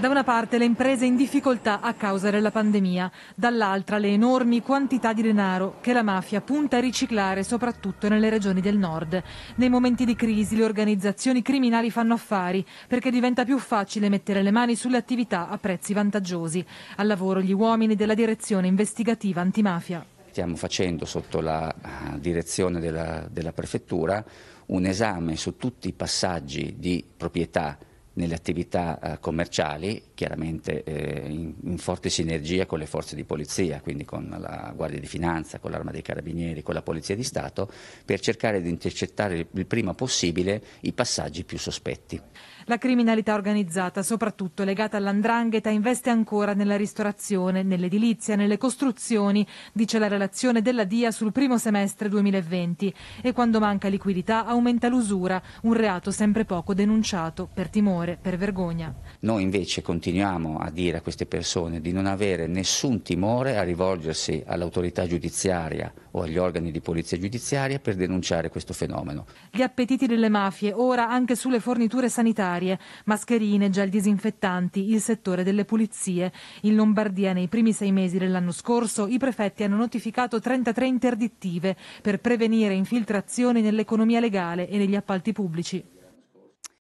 Da una parte le imprese in difficoltà a causa della pandemia, dall'altra le enormi quantità di denaro che la mafia punta a riciclare soprattutto nelle regioni del nord. Nei momenti di crisi le organizzazioni criminali fanno affari perché diventa più facile mettere le mani sulle attività a prezzi vantaggiosi. Al lavoro gli uomini della direzione investigativa antimafia. Stiamo facendo sotto la eh, direzione della, della prefettura un esame su tutti i passaggi di proprietà nelle attività eh, commerciali, chiaramente eh, in, forte sinergia con le forze di polizia, quindi con la Guardia di Finanza, con l'Arma dei Carabinieri, con la Polizia di Stato, per cercare di intercettare il prima possibile i passaggi più sospetti. La criminalità organizzata, soprattutto legata all'andrangheta, investe ancora nella ristorazione, nell'edilizia, nelle costruzioni, dice la relazione della DIA sul primo semestre 2020. E quando manca liquidità aumenta l'usura, un reato sempre poco denunciato per timore muore per vergogna. Noi invece continuiamo a dire a queste persone di non avere nessun timore a rivolgersi all'autorità giudiziaria o agli organi di polizia giudiziaria per denunciare questo fenomeno. Gli appetiti delle mafie, ora anche sulle forniture sanitarie, mascherine, gel disinfettanti, il settore delle pulizie. In Lombardia nei primi sei mesi dell'anno scorso i prefetti hanno notificato 33 interdittive per prevenire infiltrazioni nell'economia legale e negli appalti pubblici.